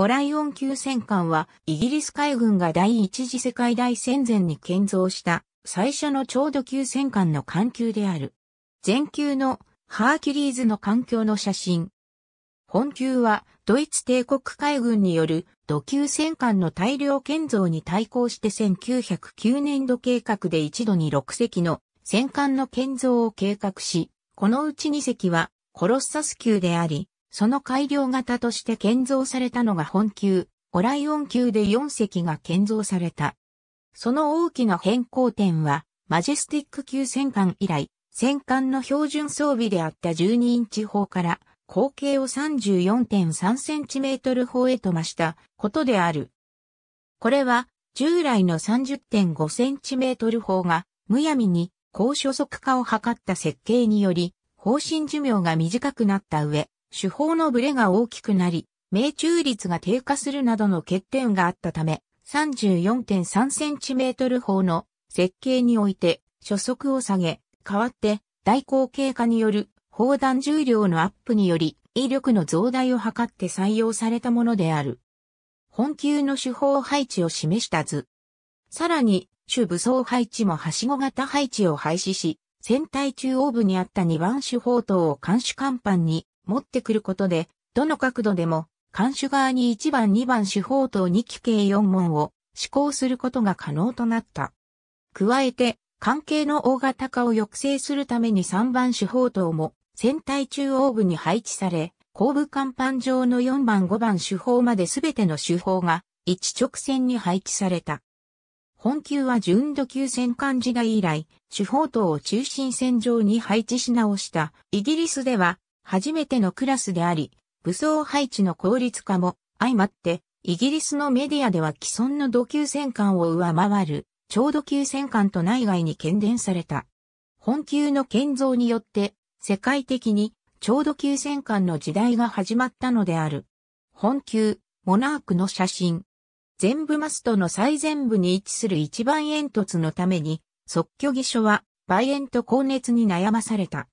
オライオン級戦艦は、イギリス海軍が第一次世界大戦前に建造した最初の超度級戦艦の艦級である。全級のハーキュリーズの艦橋の写真。本級はドイツ帝国海軍による土級戦艦の大量建造に対抗して1909年度計画で一度に6隻の戦艦の建造を計画し、このうち2隻はコロッサス級であり、その改良型として建造されたのが本級、オライオン級で4隻が建造された。その大きな変更点は、マジェスティック級戦艦以来、戦艦の標準装備であった12インチ砲から、口径を3 4 3トル砲へと増したことである。これは、従来の3 0 5トル砲が、むやみに高所速化を図った設計により、方針寿命が短くなった上、手法のブレが大きくなり、命中率が低下するなどの欠点があったため、34.3cm 砲の設計において初速を下げ、代わって大口径化による砲弾重量のアップにより威力の増大を図って採用されたものである。本級の手法配置を示した図。さらに、主武装配置もはしご型配置を廃止し、船体中央部にあった2番手砲塔を監視甲板に持ってくることで、どの角度でも、監守側に1番2番手法等2期計4門を施行することが可能となった。加えて、関係の大型化を抑制するために3番手法等も船体中央部に配置され、後部甲板上の4番5番手法まで全ての手法が一直線に配置された。本級は純度級戦艦時代以来、手法等を中心線上に配置し直した。イギリスでは初めてのクラスであり、武装配置の効率化も相まって、イギリスのメディアでは既存の土級戦艦を上回る、超土級戦艦と内外に喧伝された。本級の建造によって、世界的に超土級戦艦の時代が始まったのである。本級、モナークの写真。全部マストの最前部に位置する一番煙突のために、即居技書は、梅煙と高熱に悩まされた。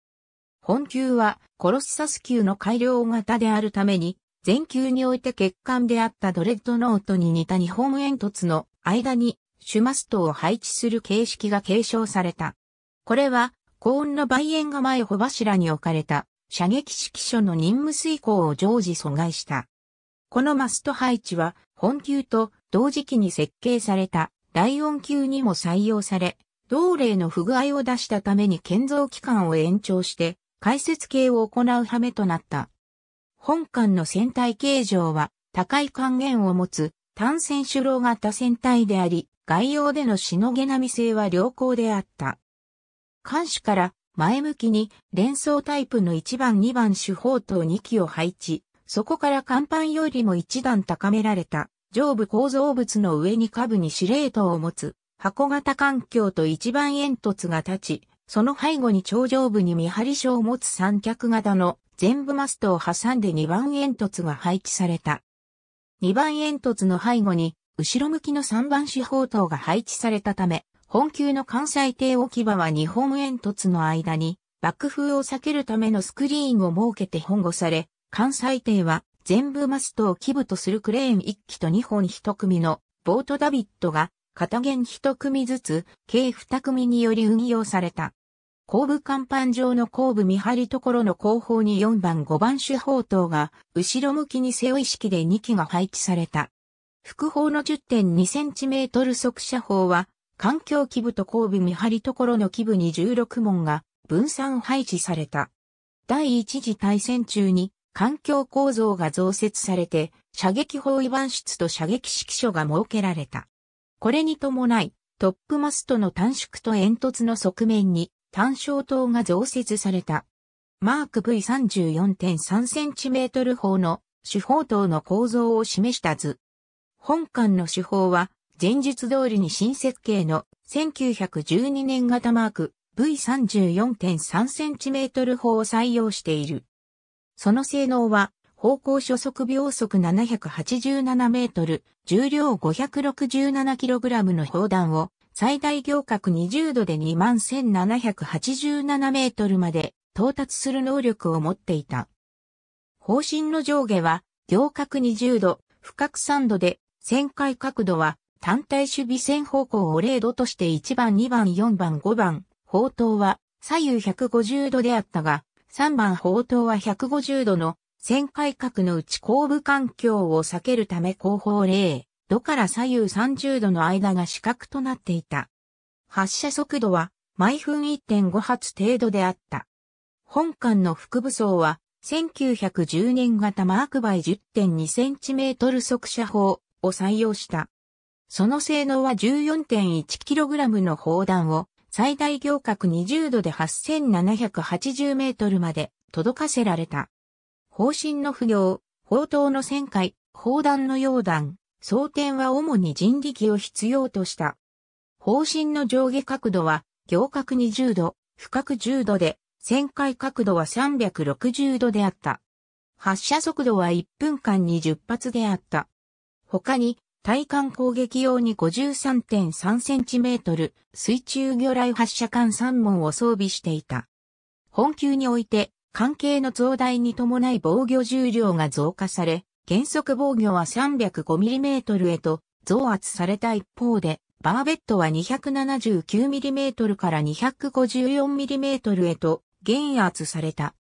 本球はコロッサス球の改良型であるために、全球において欠陥であったドレッドノートに似た日本煙突の間にシュマストを配置する形式が継承された。これは、高温の梅煙が前穂柱に置かれた射撃指揮所の任務遂行を常時阻害した。このマスト配置は、本球と同時期に設計された大音球にも採用され、同例の不具合を出したために建造期間を延長して、解説形を行う羽目となった。本館の船体形状は高い還元を持つ単船主楼型船体であり、外洋でのしのげなみ性は良好であった。艦首から前向きに連想タイプの1番2番主砲と2機を配置、そこから甲板よりも1段高められた上部構造物の上に下部に司令塔を持つ箱型環境と1番煙突が立ち、その背後に頂上部に見張り所を持つ三脚型の全部マストを挟んで2番煙突が配置された。2番煙突の背後に後ろ向きの3番四方塔が配置されたため、本級の関西艇置き場は2本煙突の間に爆風を避けるためのスクリーンを設けて保護され、関西艇は全部マストを基部とするクレーン1機と2本1組のボートダビットが片弦一組ずつ、計二組により運用された。後部甲板上の後部見張りところの後方に4番5番手砲塔が、後ろ向きに背負い式で2機が配置された。副砲の 10.2cm 速射砲は、環境基部と後部見張りところの基部に16門が分散配置された。第一次大戦中に環境構造が増設されて、射撃砲位板室と射撃指揮所が設けられた。これに伴い、トップマストの短縮と煙突の側面に単焦灯が増設された。マーク V34.3cm 砲の主砲塔の構造を示した図。本館の主砲は前述通りに新設計の1912年型マーク V34.3cm 砲を採用している。その性能は方向初速秒速787メートル、重量567キログラムの砲弾を最大行角20度で21,787メートルまで到達する能力を持っていた。方針の上下は行角20度、深角3度で、旋回角度は単体守備線方向を0度として1番、2番、4番、5番、砲塔は左右150度であったが、3番砲塔は150度の線改革のうち後部環境を避けるため後方0度から左右30度の間が死角となっていた。発射速度は毎分1.5発程度であった。本艦の副武装は1910年型マークバイ 10.2cm 速射砲を採用した。その性能は 14.1kg の砲弾を最大行角20度で 8780m まで届かせられた。方針の不行、砲塔の旋回、砲弾の溶弾、装填は主に人力を必要とした。方針の上下角度は、行角20度、深角10度で、旋回角度は360度であった。発射速度は1分間に10発であった。他に、対艦攻撃用に 53.3cm 水中魚雷発射管3門を装備していた。本級において関係の増大に伴い防御重量が増加され、原則防御は 305mm へと増圧された一方で、バーベットは 279mm から 254mm へと減圧された。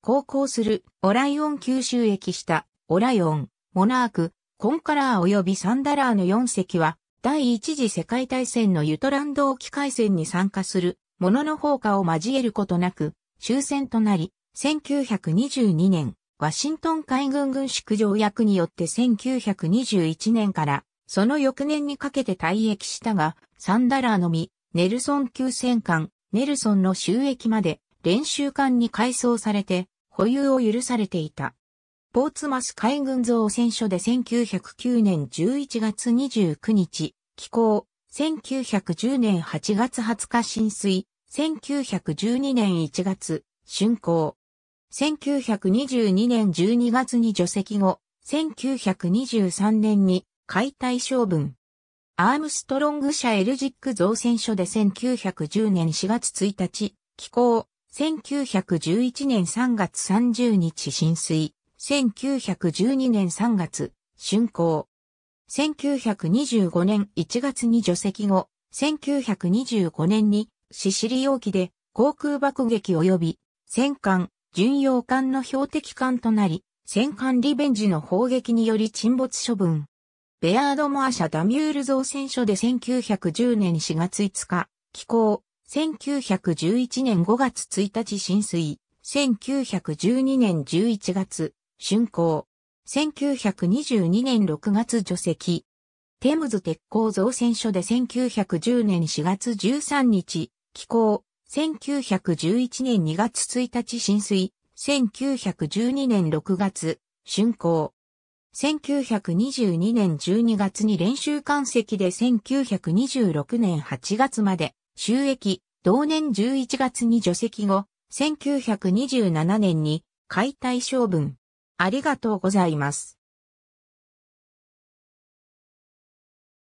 航行するオライオン吸収液したオライオン、モナーク、コンカラー及びサンダラーの4隻は第一次世界大戦のユトランド沖海戦に参加するものの放火を交えることなく終戦となり、1922年、ワシントン海軍軍縮条約によって1921年からその翌年にかけて退役したが、サンダラーのみ、ネルソン級戦艦、ネルソンの収益まで練習艦に改装されて保有を許されていた。ポーツマス海軍造船所で1909年11月29日、寄港、1910年8月20日浸水、1912年1月、竣工。1922年12月に除籍後、1923年に解体処分。アームストロング社エルジック造船所で1910年4月1日、寄港。1911年3月30日浸水。1912年3月、竣工。1925年1月に除籍後、1925年にシシリ容機で航空爆撃及び戦艦、巡洋艦の標的艦となり、戦艦リベンジの砲撃により沈没処分。ベアードモア社ダミュール造船所で1910年4月5日、寄港、1911年5月1日浸水、1912年11月、竣工、1922年6月除籍。テムズ鉄鋼造船所で1910年4月13日、気候、1911年2月1日浸水、1912年6月、竣工。1922年12月に練習間席で1926年8月まで収益、同年11月に除籍後、1927年に解体処分。ありがとうございます。